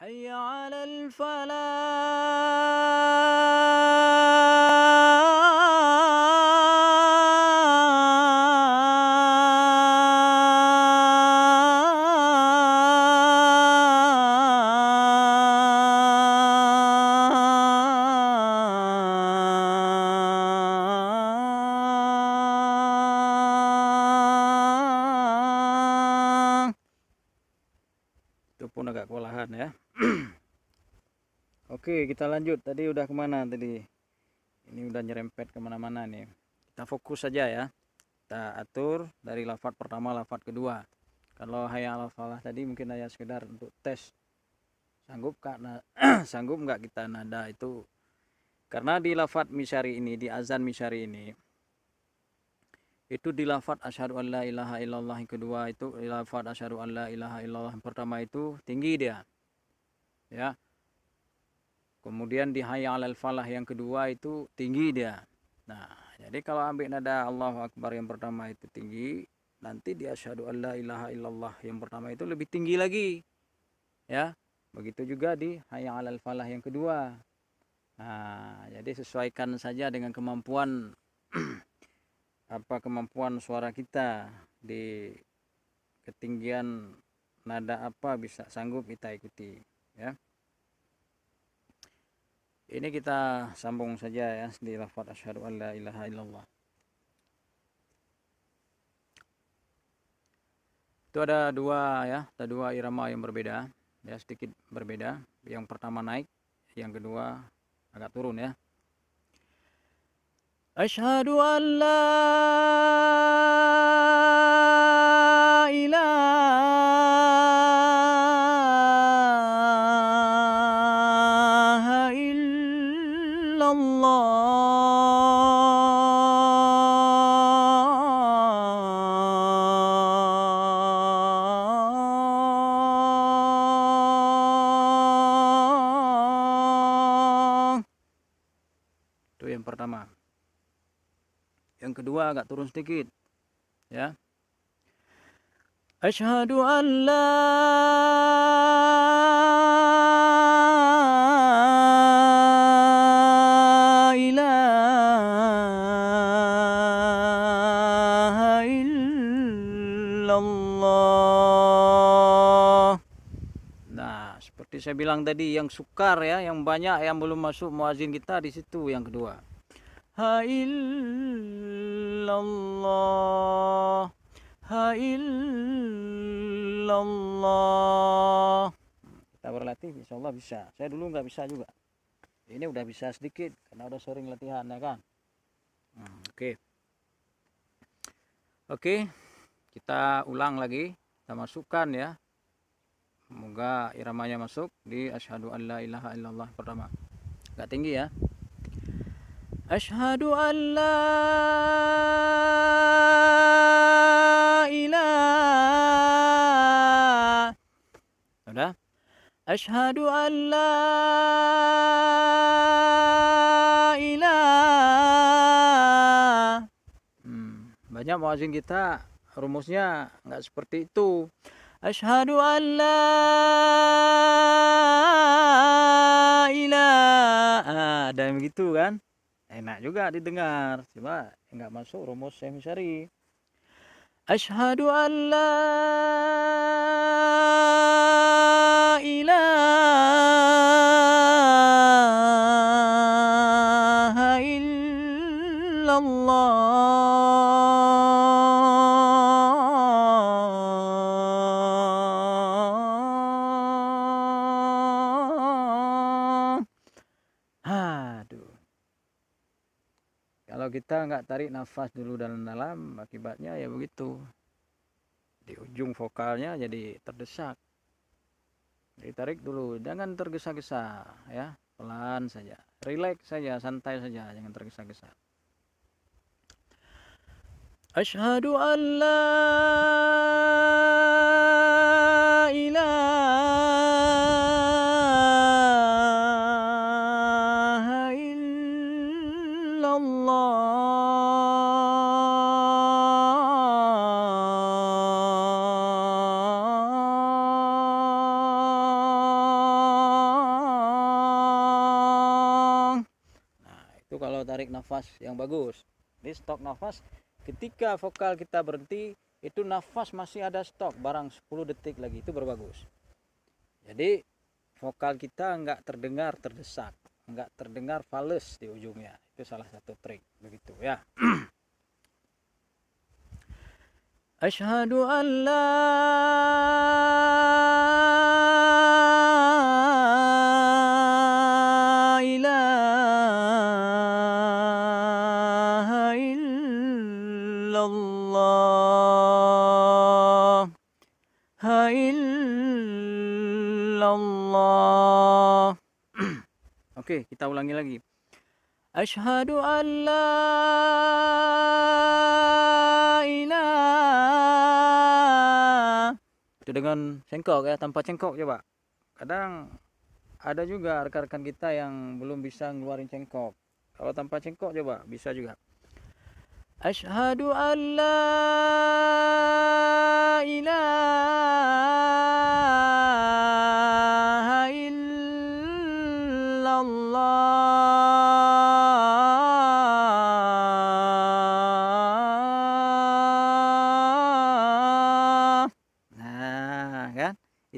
حي على الفلاح kemana tadi ini udah nyerempet kemana-mana nih kita fokus saja ya kita atur dari lafat pertama lafat kedua kalau hayal falah tadi mungkin hanya sekedar untuk tes sanggup karena sanggup nggak kita nada itu karena di lafat misyari ini di azan misyari ini itu di lafat asyhadu an la ilaha illallah yang kedua itu lafat asyhadu an la ilaha illallah yang pertama itu tinggi dia ya Kemudian di hayya al falah yang kedua itu tinggi dia. Nah, jadi kalau ambil nada Allahu Akbar yang pertama itu tinggi, nanti di asyhadu alla ilaha illallah yang pertama itu lebih tinggi lagi. Ya. Begitu juga di hayya al falah yang kedua. Nah, jadi sesuaikan saja dengan kemampuan apa kemampuan suara kita di ketinggian nada apa bisa sanggup kita ikuti ya ini kita sambung saja ya di lafaz asyhadu an la ilaha illallah itu ada dua ya ada dua irama yang berbeda ya sedikit berbeda yang pertama naik yang kedua agak turun ya asyhadu an la agak turun sedikit ya Ashadu an la ilaha illallah Nah, seperti saya bilang tadi yang sukar ya, yang banyak yang belum masuk muazin kita di situ yang kedua. Ha illallah illallah ha illallah kita berlatih insya Allah bisa saya dulu nggak bisa juga ini udah bisa sedikit karena udah sering latihan ya kan oke hmm, oke okay. okay, kita ulang lagi kita masukkan ya semoga iramanya masuk di asyhadu alla ilaha illallah pertama nggak tinggi ya أشهد أن لا إله Udah? Ashadu an Banyak muazin kita rumusnya nggak seperti itu Ashadu an la ilaha. Ada yang begitu kan enak juga didengar cuma nggak masuk rumus sehari syari Ashadu an la ilaha illallah kalau kita nggak tarik nafas dulu dalam-dalam akibatnya ya begitu di ujung vokalnya jadi terdesak ditarik dulu jangan tergesa-gesa ya pelan saja relax saja santai saja jangan tergesa-gesa Ashadu an la kalau tarik nafas yang bagus ini stok nafas ketika vokal kita berhenti itu nafas masih ada stok barang 10 detik lagi itu berbagus jadi vokal kita nggak terdengar terdesak nggak terdengar fals di ujungnya itu salah satu trik begitu ya Ashhadu an la kita ulangi lagi Ashadu an la ilah Itu dengan cengkok ya Tanpa cengkok coba Kadang ada juga rekan-rekan kita yang belum bisa ngeluarin cengkok Kalau tanpa cengkok coba bisa juga Ashadu an la ilah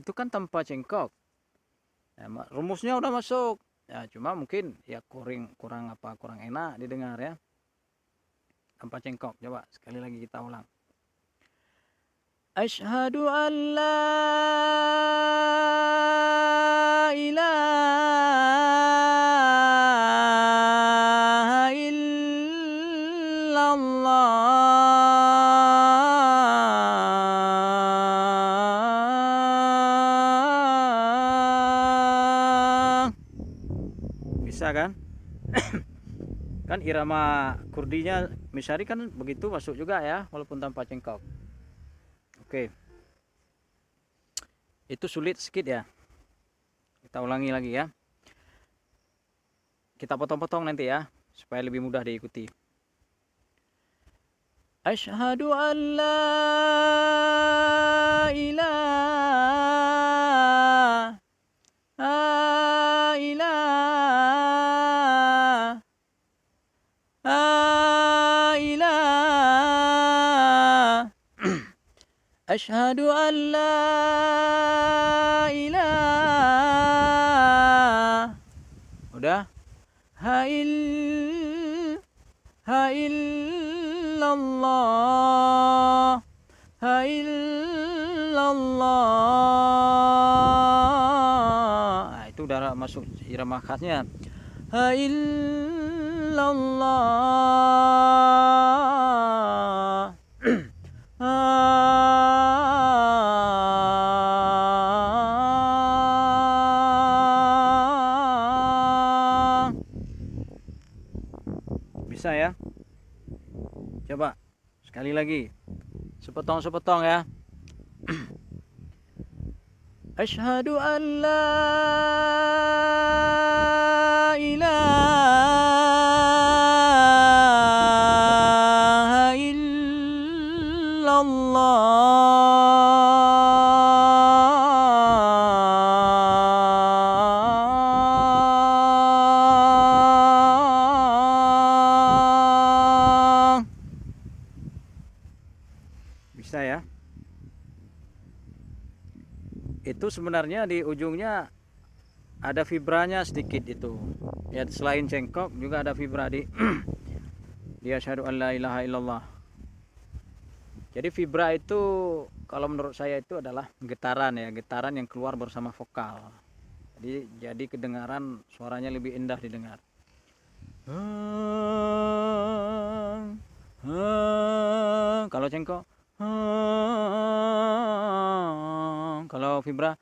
itu kan tanpa cengkok ya, rumusnya udah masuk ya cuma mungkin ya kurang kurang apa kurang enak didengar ya tanpa cengkok coba sekali lagi kita ulang Ashadu an la ilaha kan irama kurdinya misari kan begitu masuk juga ya walaupun tanpa cengkok oke okay. itu sulit sedikit ya kita ulangi lagi ya kita potong-potong nanti ya supaya lebih mudah diikuti Ashhadu an la ilaha illallah أشهد أن لا إله udah Hail Hail Allah Hail Allah nah, itu udah masuk irama khasnya ها إلا الله bisa ya coba sekali lagi sepotong sepotong ya Ashhadu an la ilaha sebenarnya di ujungnya ada fibranya sedikit itu ya selain cengkok juga ada fibra di dia syahadu an la ilaha illallah jadi fibra itu kalau menurut saya itu adalah getaran ya getaran yang keluar bersama vokal jadi jadi kedengaran suaranya lebih indah didengar kalau cengkok kalau fibra,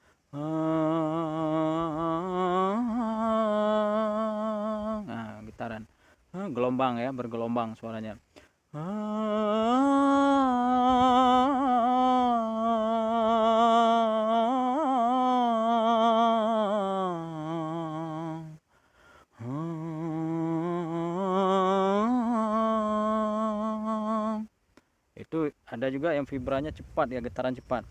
nah gitaran gelombang ya bergelombang suaranya itu ada juga yang vibranya cepat ya getaran cepat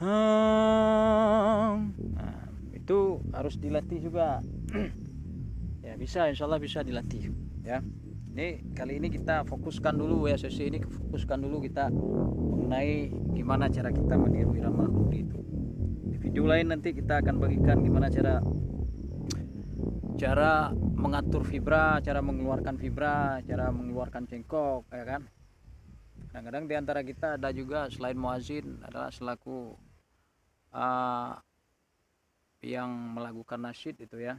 nah, itu harus dilatih juga ya bisa insyaallah bisa dilatih ya ini kali ini kita fokuskan dulu ya sesi ini fokuskan dulu kita mengenai gimana cara kita meniru irama kudi itu di video lain nanti kita akan bagikan gimana cara cara mengatur fibra cara mengeluarkan fibra cara mengeluarkan cengkok ya kan kadang-kadang di antara kita ada juga selain muazin adalah selaku uh, yang melakukan nasyid itu ya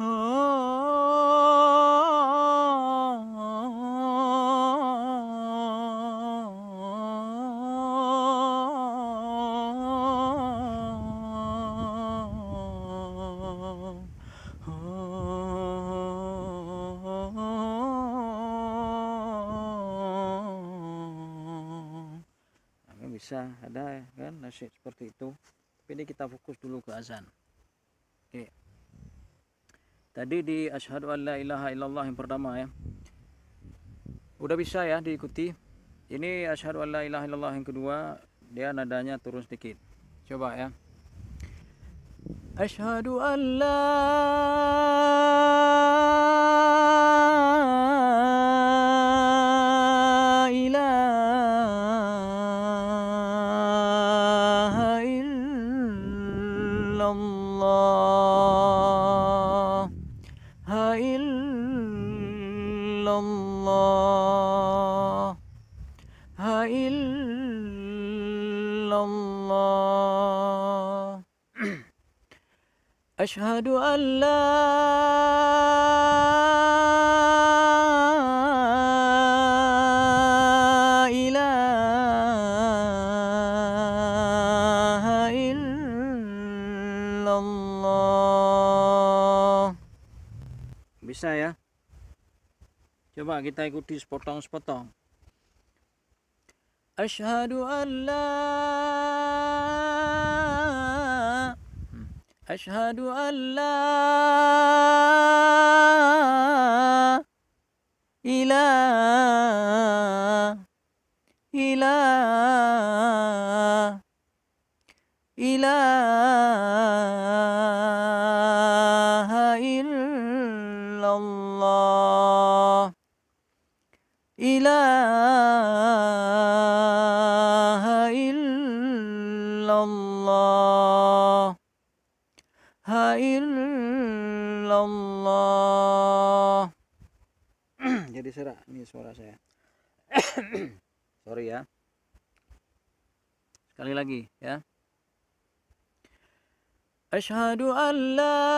oh bisa ada kan nasi seperti itu tapi ini kita fokus dulu ke azan oke tadi di ashadu an la ilaha illallah yang pertama ya udah bisa ya diikuti ini ashadu an la ilaha illallah yang kedua dia nadanya turun sedikit coba ya ashadu an la illallah Ashhadu an la ilaha illallah Bisa ya? Coba kita ikuti sepotong-sepotong. أشهد أن لا أشهد أن لا إله إله إله suara saya sorry ya sekali lagi ya Ashadu an la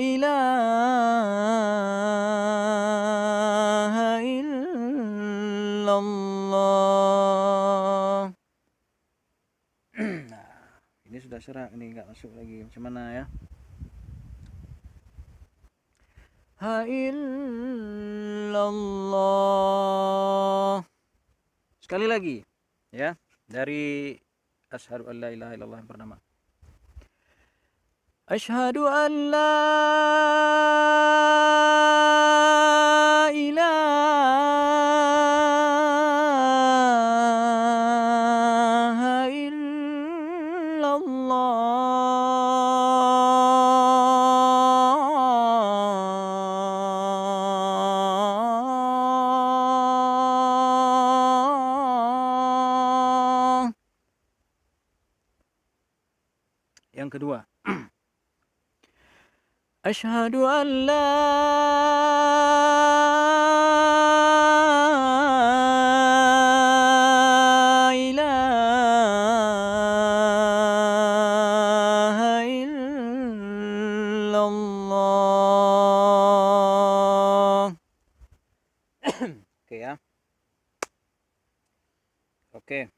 ilaha illallah nah, ini sudah serak ini nggak masuk lagi macam ya إله إلا الله. Sekali lagi, ya, dari أشهد أن لا إله إلا الله. Bernama أشهد أن لا أشهد أن لا إله إلا الله Oke ya. Oke.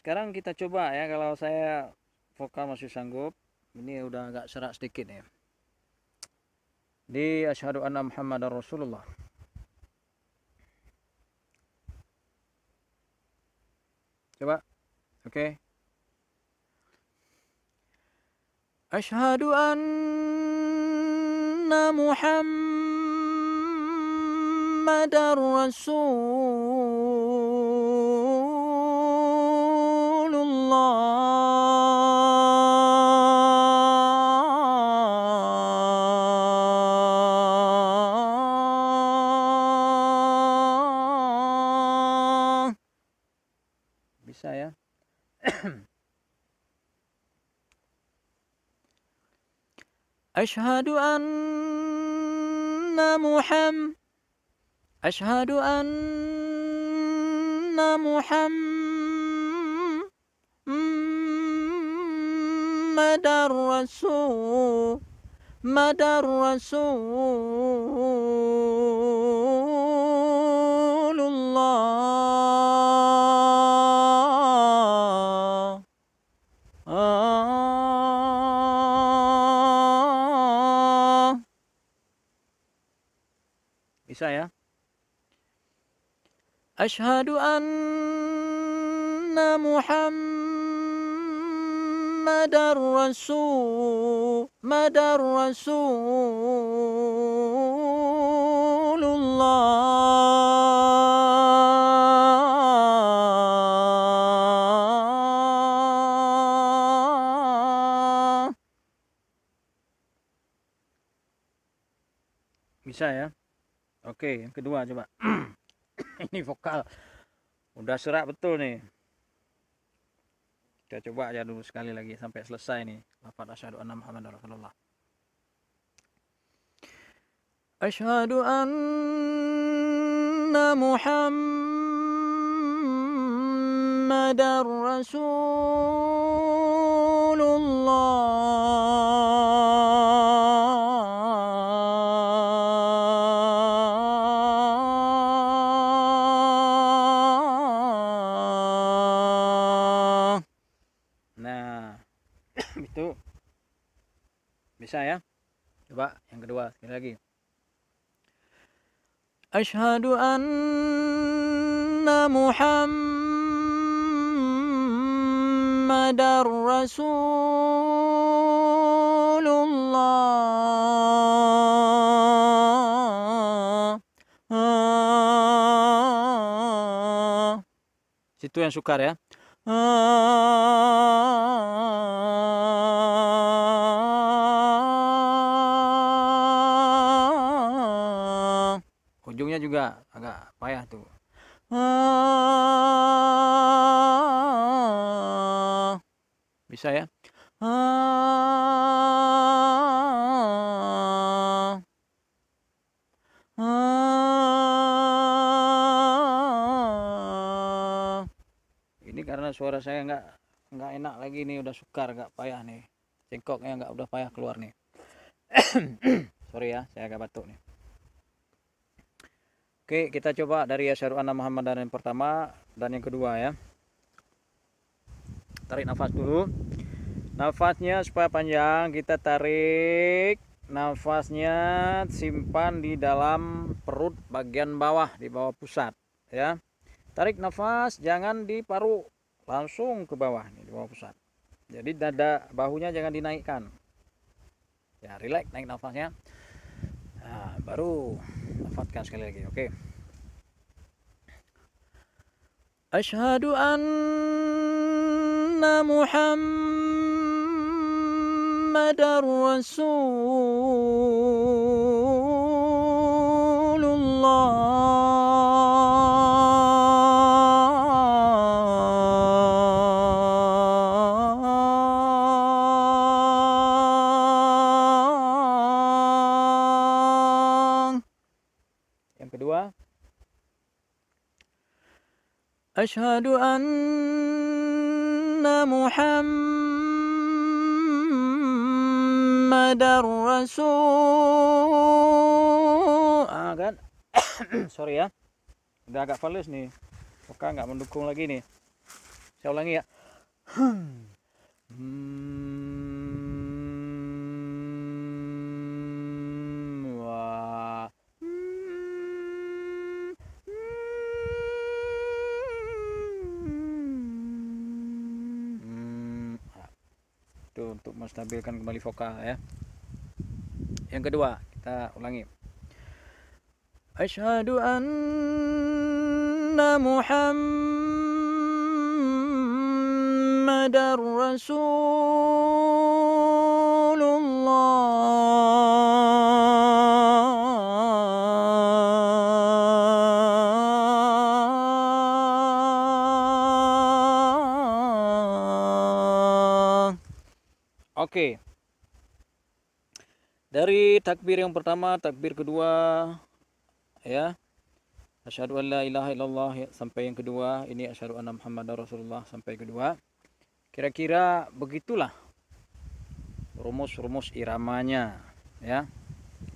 Sekarang kita coba ya kalau saya vokal masih sanggup ini udah agak serak sedikit ya di asyhadu anna muhammadar rasulullah coba oke okay. asyhadu anna muhammadar rasul أشهد أن محمد أشهد أن محمد رسول مدى الرسول bisa ya Ashadu anna Muhammadar Rasul Madar Rasulullah Bisa ya Oke, yang kedua coba. ini vokal. Udah serak betul nih. Kita coba aja dulu sekali lagi sampai selesai nih. Lafaz asyhadu anna Muhammadar Rasulullah. Asyhadu anna Muhammadar Rasulullah. dua sekali lagi Ashadu anna Muhammadar Rasulullah ah. Situ yang sukar ya ah. juga agak payah tuh bisa ya ini karena suara saya nggak nggak enak lagi nih udah sukar nggak payah nih cengkoknya nggak udah payah keluar nih sorry ya saya agak batuk nih Oke, kita coba dari Yasharu Anna Muhammad dan yang pertama dan yang kedua ya. Tarik nafas dulu. Nafasnya supaya panjang, kita tarik nafasnya simpan di dalam perut bagian bawah di bawah pusat ya tarik nafas jangan di paru langsung ke bawah di bawah pusat jadi dada bahunya jangan dinaikkan ya relax naik nafasnya nah, baru manfaatkan sekali lagi oke okay. asyhadu anna Muhammad Rasulullah kedua. Ashadu anna Muhammad Rasul. Ah, kan? Sorry ya. Udah agak fals nih. Oka nggak mendukung lagi nih. Saya ulangi ya. hmm. menstabilkan kembali vokal ya yang kedua kita ulangi Ashadu anna Muhammadar Rasulullah Oke. Dari takbir yang pertama, takbir kedua ya. Asyhadu an la ilaha illallah sampai yang kedua, ini asyhadu anna muhammadar rasulullah sampai kedua. Kira-kira begitulah rumus-rumus iramanya ya.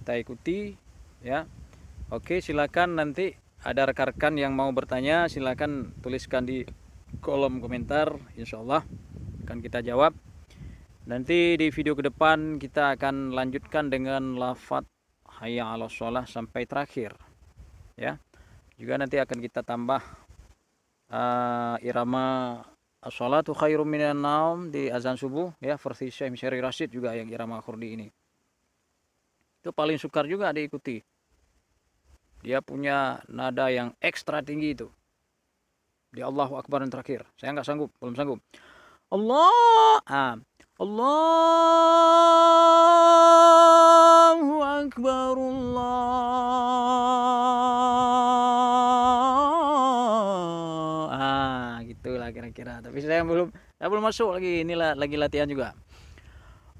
Kita ikuti ya. Oke, silakan nanti ada rekan-rekan yang mau bertanya silakan tuliskan di kolom komentar insyaallah akan kita jawab. Nanti di video ke depan kita akan lanjutkan dengan lafat hayya 'ala sholah sampai terakhir. Ya. Juga nanti akan kita tambah uh, irama as-salatu khairum minan naum di azan subuh ya versi Syekh Syari Rashid juga yang irama kurdi ini. Itu paling sukar juga diikuti. Dia punya nada yang ekstra tinggi itu. Di Allahu Akbar yang terakhir. Saya nggak sanggup, belum sanggup. Allah. Ah. Allahu Akbar Allah ah gitulah kira-kira tapi saya belum saya belum masuk lagi ini lagi latihan juga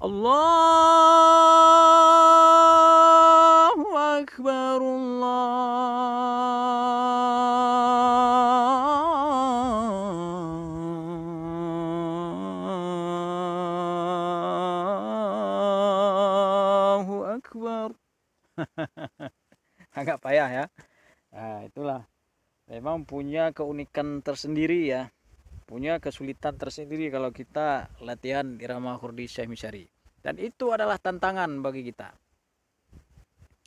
Allahu Akbar Allah agak payah ya nah itulah memang punya keunikan tersendiri ya punya kesulitan tersendiri kalau kita latihan irama kurdi Syekh Misyari dan itu adalah tantangan bagi kita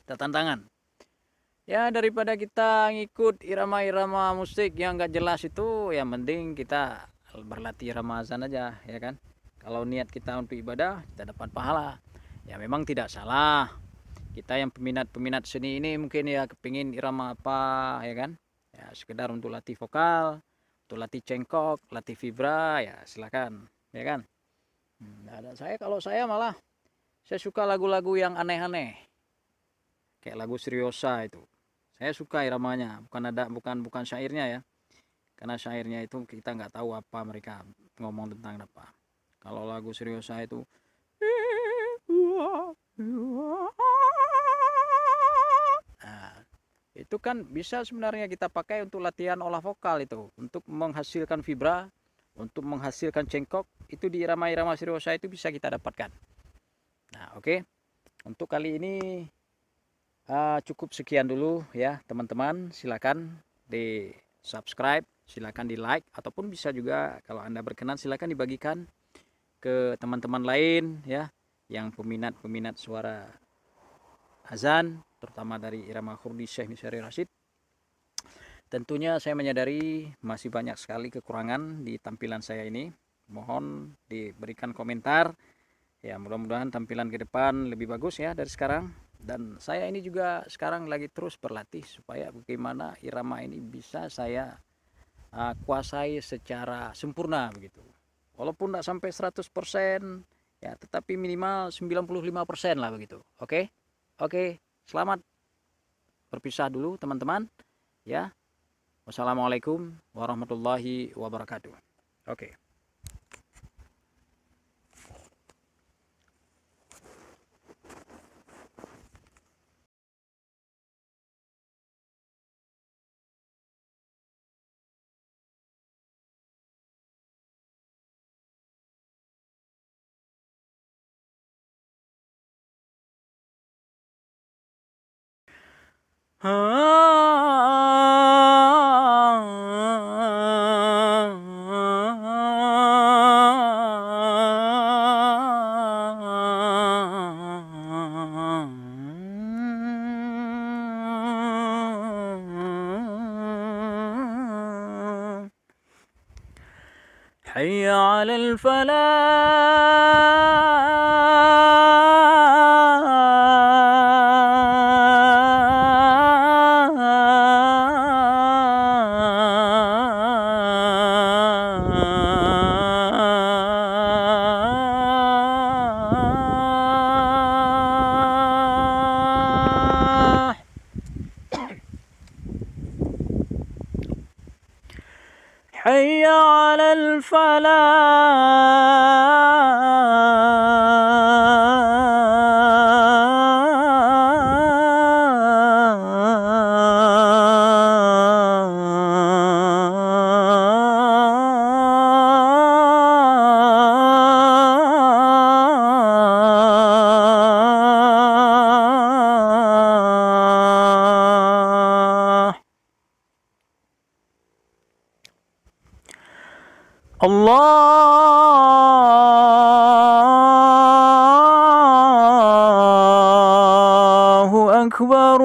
kita tantangan ya daripada kita ngikut irama-irama musik yang enggak jelas itu ya mending kita berlatih irama azan aja ya kan kalau niat kita untuk ibadah kita dapat pahala ya memang tidak salah kita yang peminat-peminat seni ini mungkin ya kepingin irama apa ya kan ya sekedar untuk latih vokal untuk latih cengkok latih vibra ya silakan ya kan hmm, ada saya kalau saya malah saya suka lagu-lagu yang aneh-aneh kayak lagu seriosa itu saya suka iramanya bukan ada bukan bukan syairnya ya karena syairnya itu kita nggak tahu apa mereka ngomong tentang apa kalau lagu seriosa itu itu kan bisa sebenarnya kita pakai untuk latihan olah vokal itu untuk menghasilkan fibra, untuk menghasilkan cengkok itu di irama-irama seriosa itu bisa kita dapatkan nah oke okay. untuk kali ini uh, cukup sekian dulu ya teman-teman silakan di subscribe silakan di like ataupun bisa juga kalau anda berkenan silakan dibagikan ke teman-teman lain ya yang peminat-peminat suara azan terutama dari irama kurdi Syekh Misyari Rashid tentunya saya menyadari masih banyak sekali kekurangan di tampilan saya ini mohon diberikan komentar ya mudah-mudahan tampilan ke depan lebih bagus ya dari sekarang dan saya ini juga sekarang lagi terus berlatih supaya bagaimana irama ini bisa saya uh, kuasai secara sempurna begitu walaupun tidak sampai 100% ya tetapi minimal 95% lah begitu oke okay? oke okay selamat berpisah dulu teman-teman ya wassalamualaikum warahmatullahi wabarakatuh oke okay. حي على الفلاح فلا أكبر